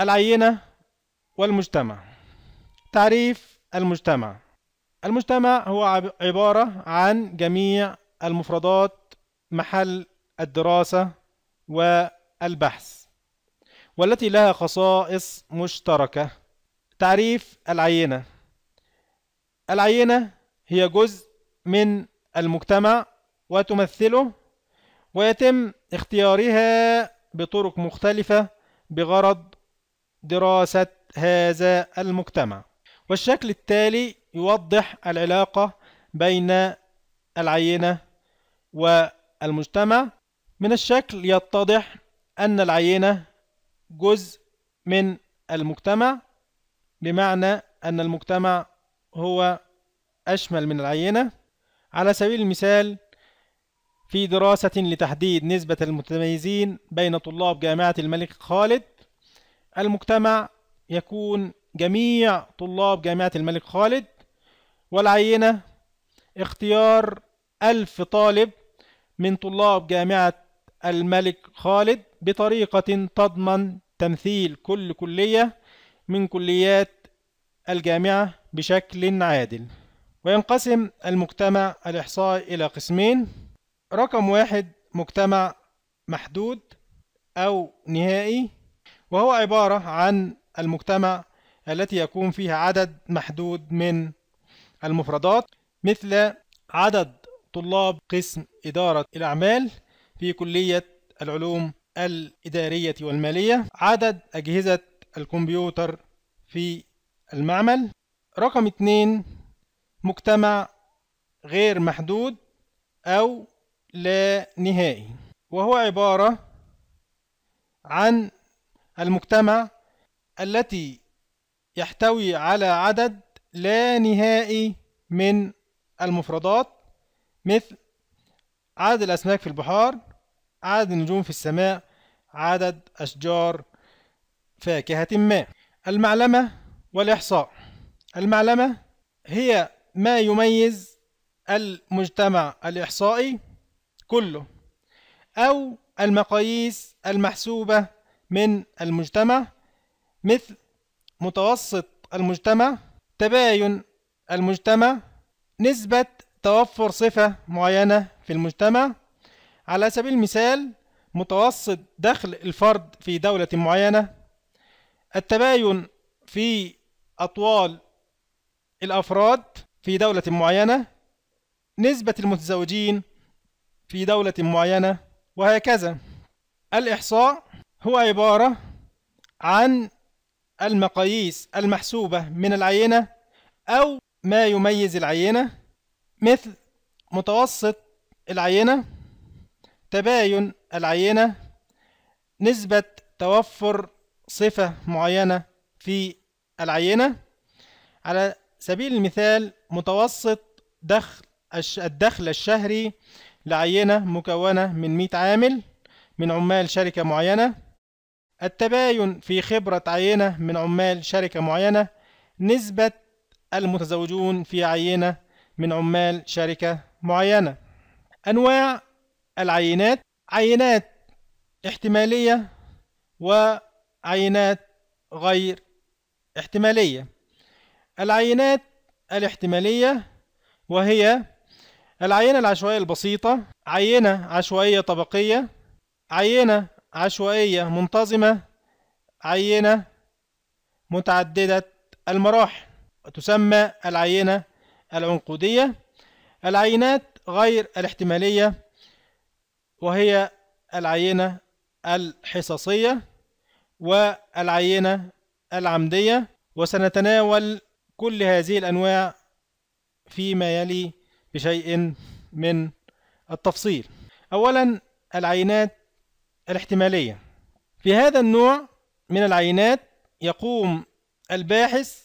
العينة والمجتمع تعريف المجتمع المجتمع هو عبارة عن جميع المفردات محل الدراسة والبحث والتي لها خصائص مشتركة تعريف العينة العينة هي جزء من المجتمع وتمثله ويتم اختيارها بطرق مختلفة بغرض دراسة هذا المجتمع والشكل التالي يوضح العلاقة بين العينة والمجتمع من الشكل يتضح أن العينة جزء من المجتمع بمعنى أن المجتمع هو أشمل من العينة على سبيل المثال في دراسة لتحديد نسبة المتميزين بين طلاب جامعة الملك خالد المجتمع يكون جميع طلاب جامعة الملك خالد والعينة اختيار ألف طالب من طلاب جامعة الملك خالد بطريقة تضمن تمثيل كل كلية من كليات الجامعة بشكل عادل وينقسم المجتمع الإحصائي إلى قسمين رقم واحد مجتمع محدود أو نهائي وهو عبارة عن المجتمع التي يكون فيها عدد محدود من المفردات مثل عدد طلاب قسم إدارة الأعمال في كلية العلوم الإدارية والمالية عدد أجهزة الكمبيوتر في المعمل رقم اتنين مجتمع غير محدود أو لا نهائي وهو عبارة عن المجتمع التي يحتوي على عدد لا نهائي من المفردات مثل عدد الأسماك في البحار عدد النجوم في السماء عدد أشجار فاكهة ما المعلمة والإحصاء المعلمة هي ما يميز المجتمع الإحصائي كله أو المقاييس المحسوبة من المجتمع مثل متوسط المجتمع تباين المجتمع نسبة توفر صفة معينة في المجتمع على سبيل المثال متوسط دخل الفرد في دولة معينة التباين في أطوال الأفراد في دولة معينة نسبة المتزوجين في دولة معينة وهكذا الإحصاء هو عبارة عن المقاييس المحسوبة من العينة أو ما يميز العينة مثل متوسط العينة تباين العينة نسبة توفر صفة معينة في العينة على سبيل المثال متوسط دخل الدخل الشهري لعينة مكونة من 100 عامل من عمال شركة معينة التباين في خبرة عينة من عمال شركة معينة نسبة المتزوجون في عينة من عمال شركة معينة أنواع العينات عينات احتمالية وعينات غير احتمالية العينات الاحتمالية وهي العينة العشوائية البسيطة عينة عشوائية طبقية عينة عشوائية منتظمة عينة متعددة المراحل تسمى العينة العنقودية العينات غير الاحتمالية وهي العينة الحصصية والعينة العمدية وسنتناول كل هذه الأنواع فيما يلي بشيء من التفصيل أولا العينات الاحتمالية في هذا النوع من العينات يقوم الباحث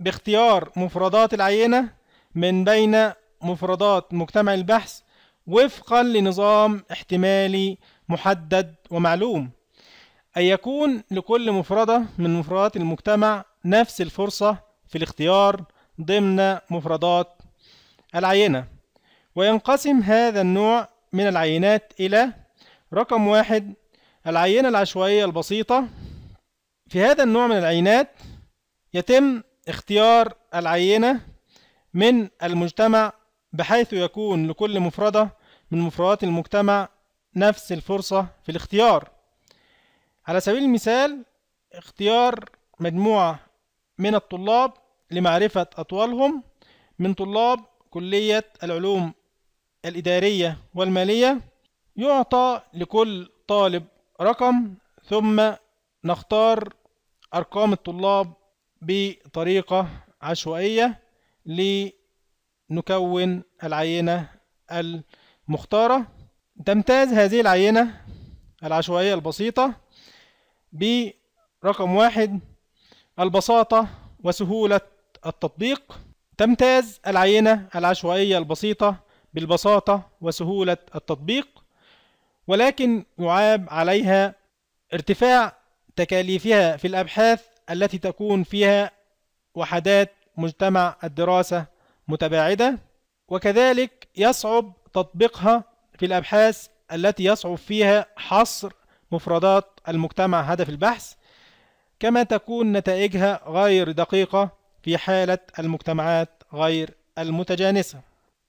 باختيار مفردات العينة من بين مفردات مجتمع البحث وفقا لنظام احتمالي محدد ومعلوم أي يكون لكل مفردة من مفردات المجتمع نفس الفرصة في الاختيار ضمن مفردات العينة وينقسم هذا النوع من العينات إلى رقم واحد العينة العشوائية البسيطة في هذا النوع من العينات يتم اختيار العينة من المجتمع بحيث يكون لكل مفردة من مفردات المجتمع نفس الفرصة في الاختيار على سبيل المثال اختيار مجموعة من الطلاب لمعرفة أطوالهم من طلاب كلية العلوم الإدارية والمالية يعطى لكل طالب رقم ثم نختار أرقام الطلاب بطريقة عشوائية لنكون العينة المختارة تمتاز هذه العينة العشوائية البسيطة برقم واحد البساطة وسهولة التطبيق تمتاز العينة العشوائية البسيطة بالبساطة وسهولة التطبيق ولكن يعاب عليها ارتفاع تكاليفها في الأبحاث التي تكون فيها وحدات مجتمع الدراسة متباعدة وكذلك يصعب تطبيقها في الأبحاث التي يصعب فيها حصر مفردات المجتمع هدف البحث كما تكون نتائجها غير دقيقة في حالة المجتمعات غير المتجانسة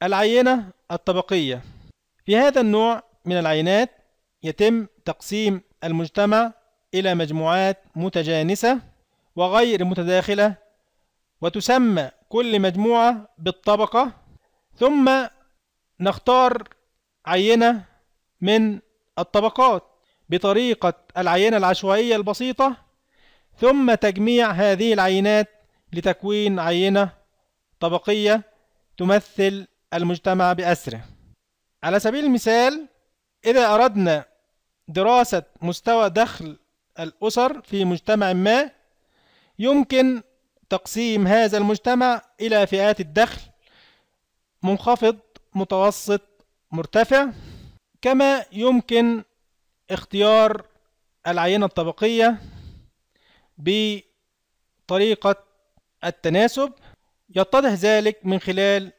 العينة الطبقية في هذا النوع من العينات يتم تقسيم المجتمع إلى مجموعات متجانسة وغير متداخلة وتسمى كل مجموعة بالطبقة ثم نختار عينة من الطبقات بطريقة العينة العشوائية البسيطة ثم تجميع هذه العينات لتكوين عينة طبقية تمثل المجتمع بأسره على سبيل المثال إذا أردنا دراسة مستوى دخل الأسر في مجتمع ما يمكن تقسيم هذا المجتمع إلى فئات الدخل منخفض متوسط مرتفع كما يمكن اختيار العينة الطبقية بطريقة التناسب يتضح ذلك من خلال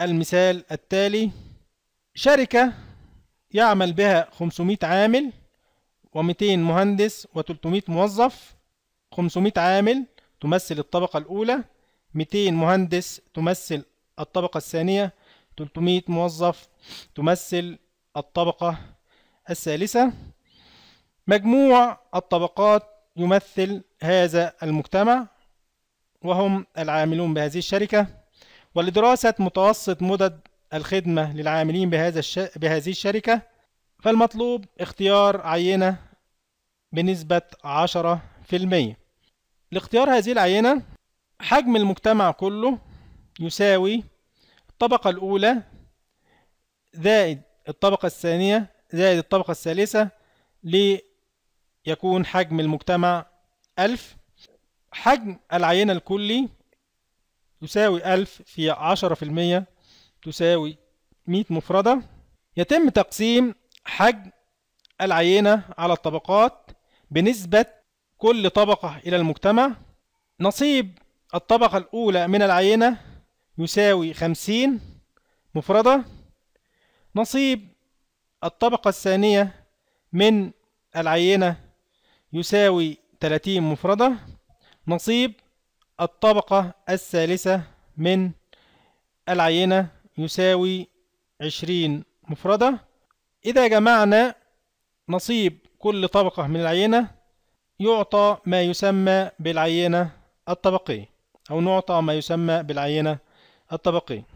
المثال التالي شركة يعمل بها 500 عامل و200 مهندس و300 موظف 500 عامل تمثل الطبقة الأولى 200 مهندس تمثل الطبقة الثانية 300 موظف تمثل الطبقة الثالثة مجموع الطبقات يمثل هذا المجتمع وهم العاملون بهذه الشركة ولدراسة متوسط مدد الخدمة للعاملين بهذا الش... بهذه الشركة فالمطلوب اختيار عينة بنسبة 10% لاختيار هذه العينة حجم المجتمع كله يساوي الطبقة الأولى زائد الطبقة الثانية زائد الطبقة الثالثة ليكون حجم المجتمع 1000 حجم العينة الكلي يساوي 1000 في عشرة في المية تساوي 100 مفردة يتم تقسيم حجم العينة على الطبقات بنسبة كل طبقة إلى المجتمع نصيب الطبقة الأولى من العينة يساوي 50 مفردة نصيب الطبقة الثانية من العينة يساوي 30 مفردة نصيب الطبقة الثالثة من العينة يساوي عشرين مفردة إذا جمعنا نصيب كل طبقة من العينة يعطى ما يسمى بالعينة الطبقية أو نعطى ما يسمى بالعينة الطبقية